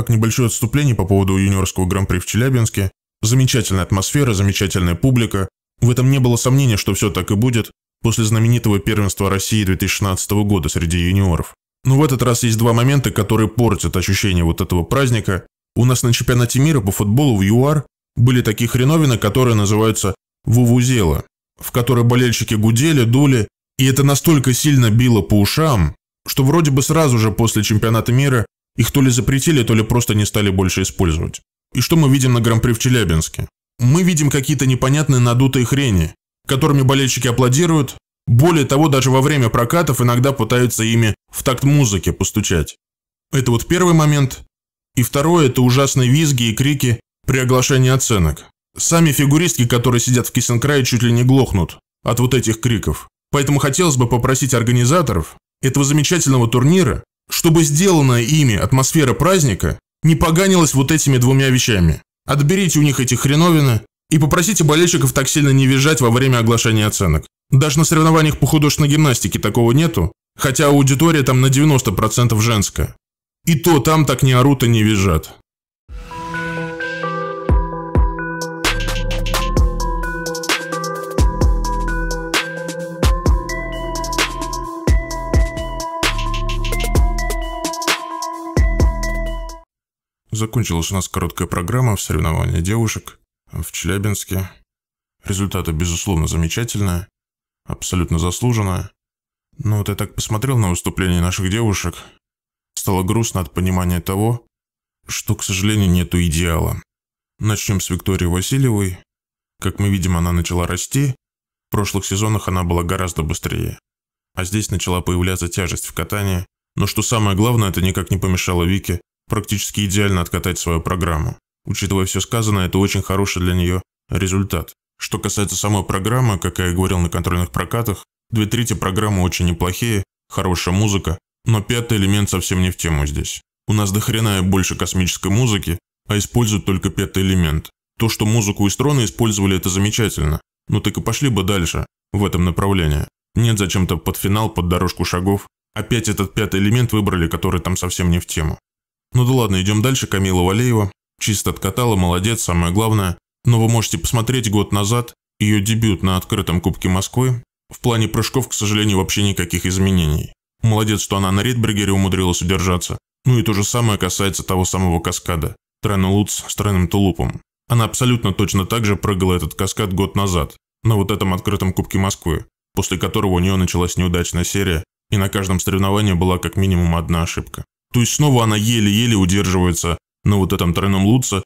Так, небольшое отступление по поводу юниорского гран-при в Челябинске. Замечательная атмосфера, замечательная публика. В этом не было сомнения, что все так и будет после знаменитого первенства России 2016 года среди юниоров. Но в этот раз есть два момента, которые портят ощущение вот этого праздника. У нас на чемпионате мира по футболу в ЮАР были такие хреновины, которые называются «вувузела», в которой болельщики гудели, дули, и это настолько сильно било по ушам, что вроде бы сразу же после чемпионата мира их то ли запретили, то ли просто не стали больше использовать. И что мы видим на Гран-при в Челябинске? Мы видим какие-то непонятные надутые хрени, которыми болельщики аплодируют. Более того, даже во время прокатов иногда пытаются ими в такт музыки постучать. Это вот первый момент. И второе – это ужасные визги и крики при оглашении оценок. Сами фигуристки, которые сидят в Киссенкрае, чуть ли не глохнут от вот этих криков. Поэтому хотелось бы попросить организаторов этого замечательного турнира чтобы сделанная ими атмосфера праздника не поганилась вот этими двумя вещами. Отберите у них эти хреновины и попросите болельщиков так сильно не визжать во время оглашения оценок. Даже на соревнованиях по художественной гимнастике такого нету, хотя аудитория там на 90% женская. И то там так не орут и не визжат. Закончилась у нас короткая программа в соревновании девушек в Челябинске. Результаты, безусловно, замечательные, абсолютно заслуженные. Но вот я так посмотрел на выступление наших девушек, стало грустно от понимания того, что, к сожалению, нету идеала. Начнем с Виктории Васильевой. Как мы видим, она начала расти. В прошлых сезонах она была гораздо быстрее. А здесь начала появляться тяжесть в катании. Но что самое главное, это никак не помешало Вике практически идеально откатать свою программу. Учитывая все сказанное, это очень хороший для нее результат. Что касается самой программы, как я и говорил на контрольных прокатах, две трети программы очень неплохие, хорошая музыка, но пятый элемент совсем не в тему здесь. У нас дохрена больше космической музыки, а используют только пятый элемент. То, что музыку из трона использовали, это замечательно. Но ну так и пошли бы дальше, в этом направлении. Нет зачем-то под финал, под дорожку шагов. Опять этот пятый элемент выбрали, который там совсем не в тему. Ну да ладно, идем дальше. Камила Валеева. Чисто откатала, молодец, самое главное. Но вы можете посмотреть год назад ее дебют на открытом Кубке Москвы. В плане прыжков, к сожалению, вообще никаких изменений. Молодец, что она на Ридбергере умудрилась удержаться. Ну и то же самое касается того самого каскада. Трена Луц с тройным тулупом. Она абсолютно точно так же прыгала этот каскад год назад, на вот этом открытом Кубке Москвы, после которого у нее началась неудачная серия, и на каждом соревновании была как минимум одна ошибка. То есть снова она еле-еле удерживается на вот этом тройном Лутце.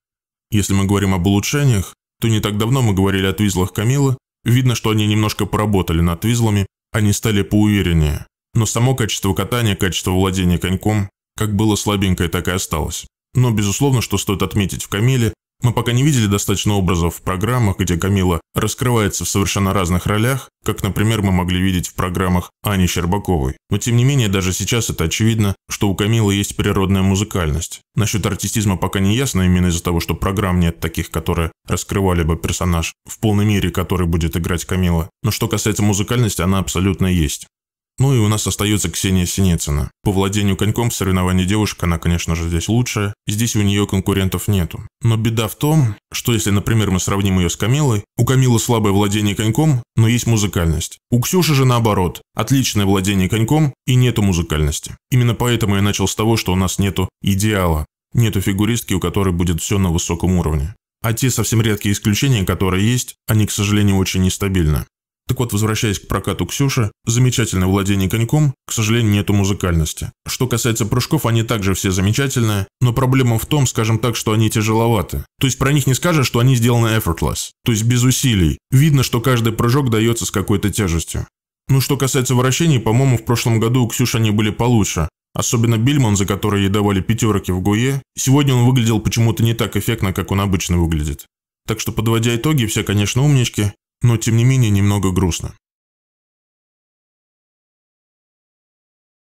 Если мы говорим об улучшениях, то не так давно мы говорили о твизлах Камилы. Видно, что они немножко поработали над твизлами, они стали поувереннее. Но само качество катания, качество владения коньком, как было слабенькое, так и осталось. Но безусловно, что стоит отметить в Камиле, мы пока не видели достаточно образов в программах, где Камила раскрывается в совершенно разных ролях, как, например, мы могли видеть в программах Ани Щербаковой. Но тем не менее, даже сейчас это очевидно, что у Камилы есть природная музыкальность. Насчет артистизма пока не ясно, именно из-за того, что программ нет таких, которые раскрывали бы персонаж в полной мере, который будет играть Камила. Но что касается музыкальности, она абсолютно есть. Ну и у нас остается Ксения Синицына. По владению коньком в соревновании девушек она, конечно же, здесь лучше. Здесь у нее конкурентов нету. Но беда в том, что если, например, мы сравним ее с Камилой, у Камилы слабое владение коньком, но есть музыкальность. У Ксюши же наоборот. Отличное владение коньком и нету музыкальности. Именно поэтому я начал с того, что у нас нету идеала. Нету фигуристки, у которой будет все на высоком уровне. А те совсем редкие исключения, которые есть, они, к сожалению, очень нестабильны. Так вот, возвращаясь к прокату Ксюши, замечательное владение коньком, к сожалению, нету музыкальности. Что касается прыжков, они также все замечательные, но проблема в том, скажем так, что они тяжеловаты. То есть про них не скажешь, что они сделаны effortless, то есть без усилий. Видно, что каждый прыжок дается с какой-то тяжестью. Ну, что касается вращений, по-моему, в прошлом году у Ксюши они были получше. Особенно Бильман, за который ей давали пятерки в Гуе, сегодня он выглядел почему-то не так эффектно, как он обычно выглядит. Так что, подводя итоги, все, конечно, умнички, но тем не менее немного грустно.